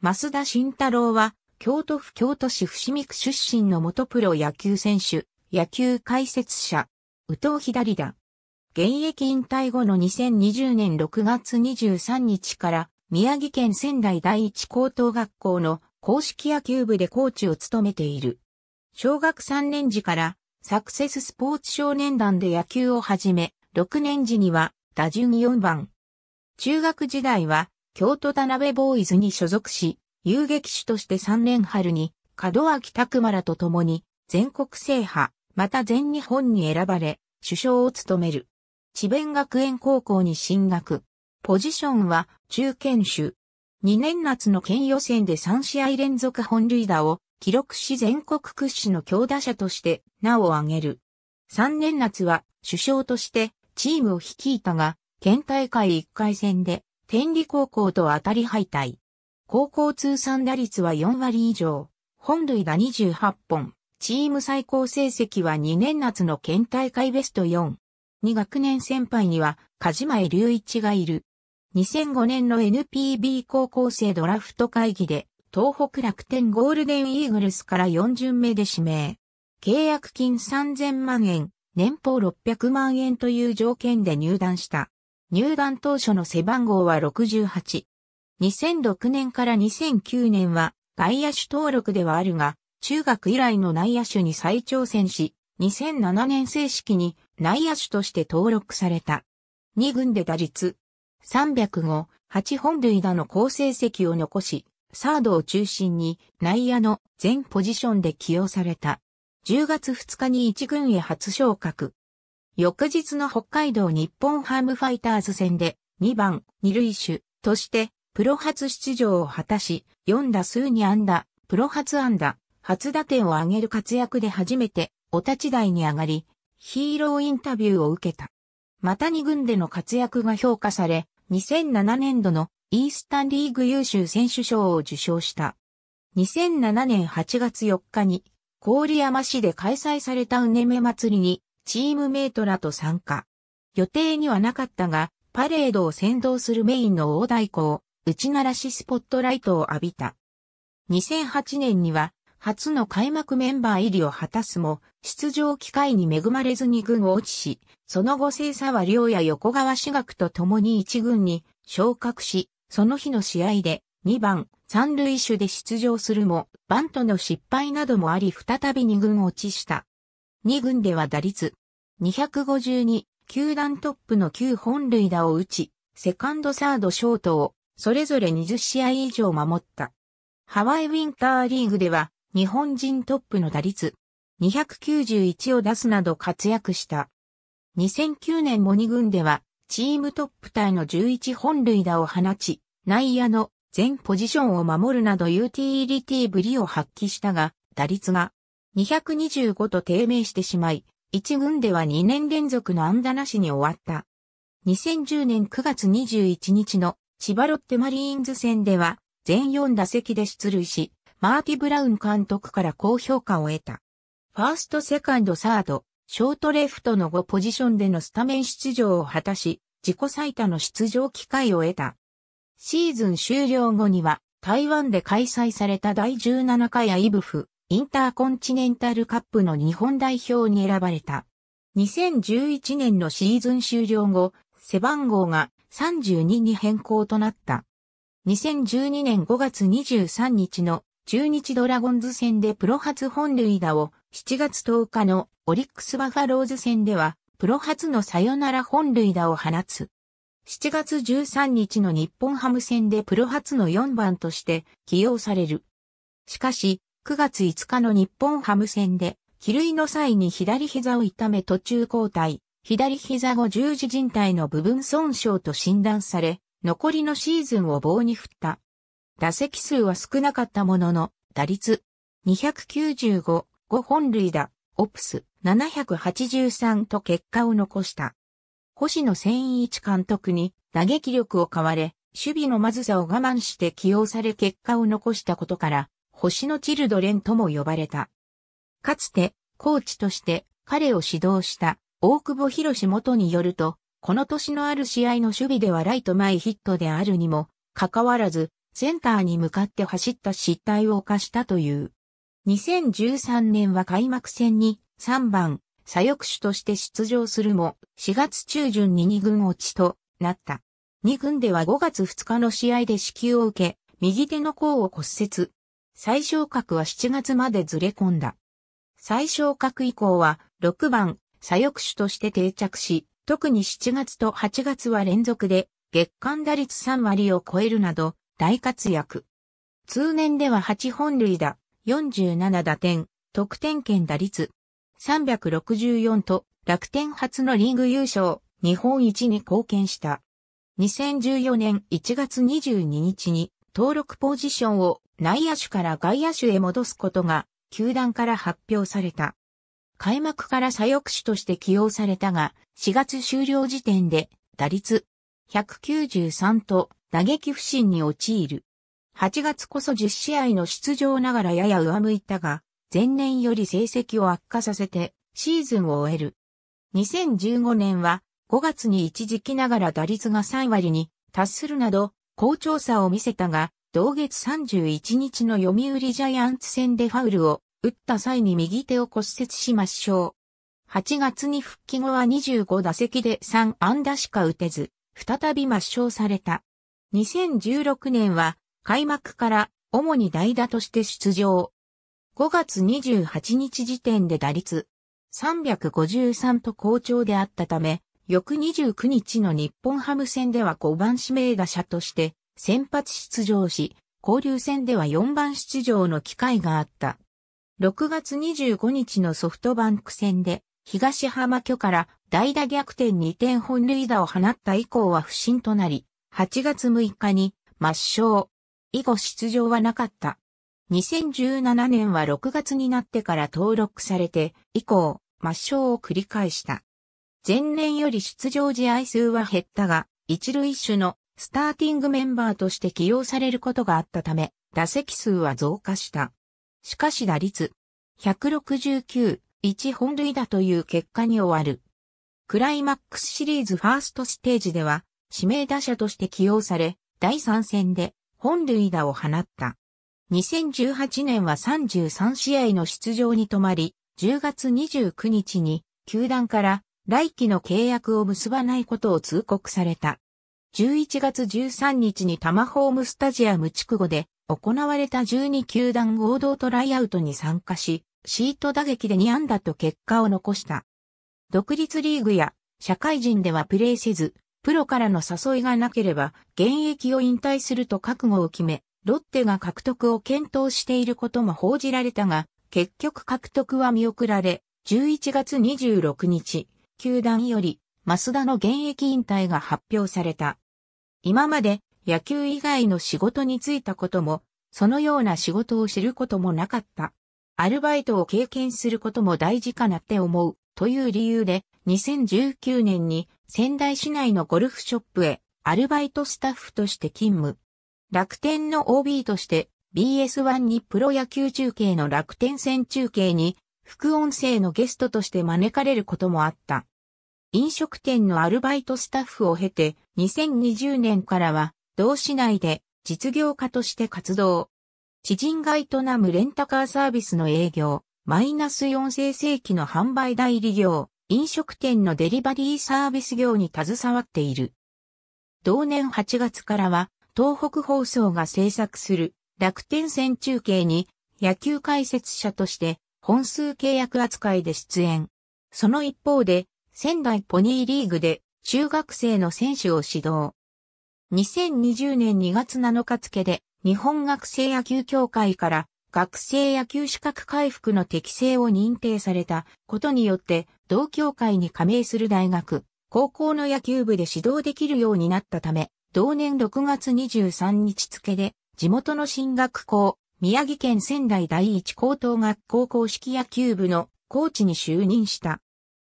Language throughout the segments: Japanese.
増田慎太郎は、京都府京都市伏見区出身の元プロ野球選手、野球解説者、宇藤左だ。現役引退後の2020年6月23日から宮城県仙台第一高等学校の公式野球部でコーチを務めている。小学3年時からサクセススポーツ少年団で野球を始め、6年時には打順4番。中学時代は京都田辺ボーイズに所属し、遊撃手として3年春に、門脇拓馬らと共に、全国制覇、また全日本に選ばれ、首相を務める。智弁学園高校に進学。ポジションは中堅手。2年夏の県予選で3試合連続本塁打を記録し全国屈指の強打者として名を挙げる。3年夏は首相としてチームを率いたが、県大会1回戦で天理高校と当たり敗退。高校通算打率は4割以上、本塁打28本、チーム最高成績は2年夏の県大会ベスト4。2学年先輩には、梶前隆一がいる。2005年の NPB 高校生ドラフト会議で、東北楽天ゴールデンイーグルスから4巡目で指名。契約金3000万円、年俸600万円という条件で入団した。入団当初の背番号は68。2006年から2009年は外野手登録ではあるが、中学以来の内野手に再挑戦し、2007年正式に内野手として登録された。2軍で打率305、8本塁打の好成績を残し、サードを中心に内野の全ポジションで起用された。10月2日に1軍へ初昇格。翌日の北海道日本ハムファイターズ戦で2番2塁手としてプロ初出場を果たし、4打数に安打、プロ初安打、初打点を挙げる活躍で初めてお立ち台に上がり、ヒーローインタビューを受けた。また2軍での活躍が評価され、2007年度のイースタンリーグ優秀選手賞を受賞した。2007年8月4日に郡山市で開催されたうねめ祭りにチームメイトらと参加。予定にはなかったが、パレードを先導するメインの大太鼓を、打ち鳴らしスポットライトを浴びた。2008年には、初の開幕メンバー入りを果たすも、出場機会に恵まれずに軍を落ちし、その後査は両や横川志学と共に一軍に昇格し、その日の試合で2番、三塁手で出場するも、バントの失敗などもあり再び二軍落ちした。2軍では打率252、球団トップの9本塁打を打ち、セカンドサードショートをそれぞれ20試合以上守った。ハワイウィンターリーグでは日本人トップの打率291を出すなど活躍した。2009年も2軍ではチームトップタイの11本塁打を放ち、内野の全ポジションを守るなどユーティリティぶりを発揮したが、打率が225と低迷してしまい、1軍では2年連続の安打なしに終わった。2010年9月21日の千葉ロッテマリーンズ戦では全4打席で出塁し、マーティ・ブラウン監督から高評価を得た。ファースト、セカンド、サード、ショートレフトの5ポジションでのスタメン出場を果たし、自己最多の出場機会を得た。シーズン終了後には、台湾で開催された第17回アイブフインターコンチネンタルカップの日本代表に選ばれた。2011年のシーズン終了後、背番号が32に変更となった。2012年5月23日の中日ドラゴンズ戦でプロ初本塁打を7月10日のオリックスバファローズ戦ではプロ初のサヨナラ本塁打を放つ。7月13日の日本ハム戦でプロ初の4番として起用される。しかし、9月5日の日本ハム戦で、帰塁の際に左膝を痛め途中交代、左膝後十字靭帯の部分損傷と診断され、残りのシーズンを棒に振った。打席数は少なかったものの、打率295、5本塁打、オプス783と結果を残した。星野千一監督に打撃力を買われ、守備のまずさを我慢して起用され結果を残したことから、星のチルドレンとも呼ばれた。かつて、コーチとして彼を指導した大久保博士元によると、この年のある試合の守備ではライト前ヒットであるにも、かかわらず、センターに向かって走った失態を犯したという。2013年は開幕戦に3番、左翼手として出場するも、4月中旬に2軍落ちとなった。2軍では5月2日の試合で支給を受け、右手の甲を骨折、最小格は7月までずれ込んだ。最小格以降は6番左翼手として定着し、特に7月と8月は連続で月間打率3割を超えるなど大活躍。通年では8本塁打、47打点、得点圏打率364と楽天初のリーグ優勝、日本一に貢献した。2014年1月22日に登録ポジションを内野手から外野手へ戻すことが、球団から発表された。開幕から左翼手として起用されたが、4月終了時点で、打率193と打撃不振に陥る。8月こそ10試合の出場ながらやや上向いたが、前年より成績を悪化させて、シーズンを終える。2015年は、5月に一時期ながら打率が3割に達するなど、好調さを見せたが、同月31日の読売ジャイアンツ戦でファウルを打った際に右手を骨折しましょう。8月に復帰後は25打席で3安打しか打てず、再び抹消された。2016年は開幕から主に代打として出場。5月28日時点で打率353と好調であったため、翌29日の日本ハム戦では5番指名打者として先発出場し、交流戦では4番出場の機会があった。6月25日のソフトバンク戦で、東浜巨から代打逆転2点本塁打を放った以降は不振となり、8月6日に抹消。以後出場はなかった。2017年は6月になってから登録されて、以降、抹消を繰り返した。前年より出場試合数は減ったが、一塁手のスターティングメンバーとして起用されることがあったため、打席数は増加した。しかし打率、169、1本塁打という結果に終わる。クライマックスシリーズファーストステージでは、指名打者として起用され、第3戦で本塁打を放った。2018年は33試合の出場に止まり、10月29日に球団から来期の契約を結ばないことを通告された。11月13日にタマホームスタジアム筑後で行われた12球団合同トライアウトに参加し、シート打撃で2安打と結果を残した。独立リーグや社会人ではプレーせず、プロからの誘いがなければ現役を引退すると覚悟を決め、ロッテが獲得を検討していることも報じられたが、結局獲得は見送られ、11月26日、球団より、増田の現役引退が発表された。今まで野球以外の仕事に就いたことも、そのような仕事を知ることもなかった。アルバイトを経験することも大事かなって思うという理由で、2019年に仙台市内のゴルフショップへアルバイトスタッフとして勤務。楽天の OB として BS1 にプロ野球中継の楽天戦中継に副音声のゲストとして招かれることもあった。飲食店のアルバイトスタッフを経て、2020年からは、同市内で実業家として活動。知人が営むレンタカーサービスの営業、マイナス4世世紀の販売代理業、飲食店のデリバリーサービス業に携わっている。同年8月からは、東北放送が制作する楽天戦中継に野球解説者として本数契約扱いで出演。その一方で仙台ポニーリーグで中学生の選手を指導。2020年2月7日付で日本学生野球協会から学生野球資格回復の適正を認定されたことによって同協会に加盟する大学、高校の野球部で指導できるようになったため、同年6月23日付で地元の進学校、宮城県仙台第一高等学校公式野球部のコーチに就任した。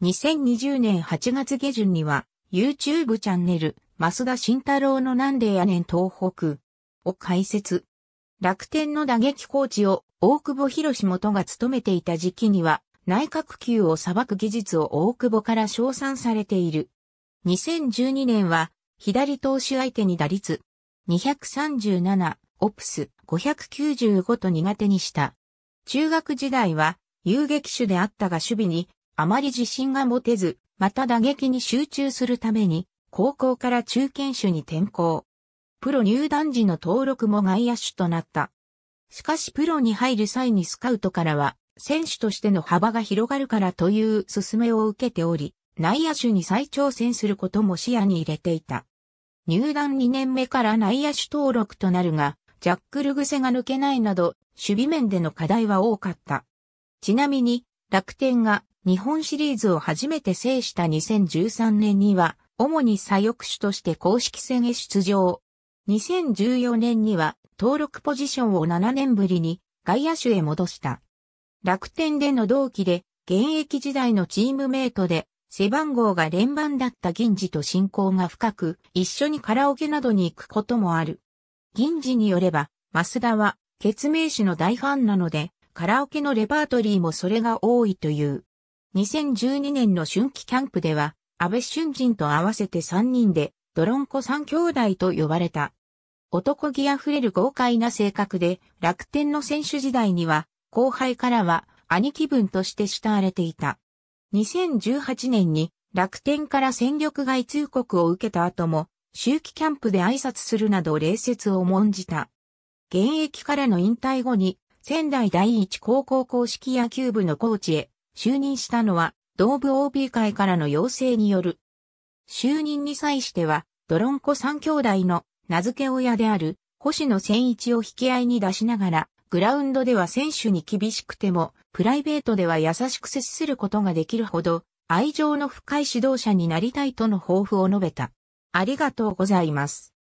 2020年8月下旬には、YouTube チャンネル、増田慎太郎のなんでやねん東北を開設。楽天の打撃コーチを大久保博元が務めていた時期には、内閣級を裁く技術を大久保から称賛されている。2012年は、左投手相手に打率237、オプス595と苦手にした。中学時代は、遊撃手であったが守備にあまり自信が持てず、また打撃に集中するために、高校から中堅手に転向。プロ入団時の登録も外野手となった。しかしプロに入る際にスカウトからは、選手としての幅が広がるからという勧めを受けており、内野手に再挑戦することも視野に入れていた。入団2年目から内野手登録となるが、ジャックル癖が抜けないなど、守備面での課題は多かった。ちなみに、楽天が日本シリーズを初めて制した2013年には、主に左翼手として公式戦へ出場。2014年には登録ポジションを7年ぶりに外野手へ戻した。楽天での同期で現役時代のチームメイトで背番号が連番だった銀次と親交が深く一緒にカラオケなどに行くこともある。銀次によれば、増田は、ケツメイシの大ファンなので、カラオケのレパートリーもそれが多いという。2012年の春季キャンプでは、安倍俊人と合わせて3人で、ドロンコ3兄弟と呼ばれた。男気あふれる豪快な性格で、楽天の選手時代には、後輩からは兄貴分として慕われていた。2018年に楽天から戦力外通告を受けた後も、秋季キャンプで挨拶するなど礼節を重んじた。現役からの引退後に、仙台第一高校公式野球部のコーチへ、就任したのは、同部 OB 会からの要請による。就任に際しては、ドロンコ三兄弟の名付け親である星野千一を引き合いに出しながら、グラウンドでは選手に厳しくても、プライベートでは優しく接することができるほど、愛情の深い指導者になりたいとの抱負を述べた。ありがとうございます。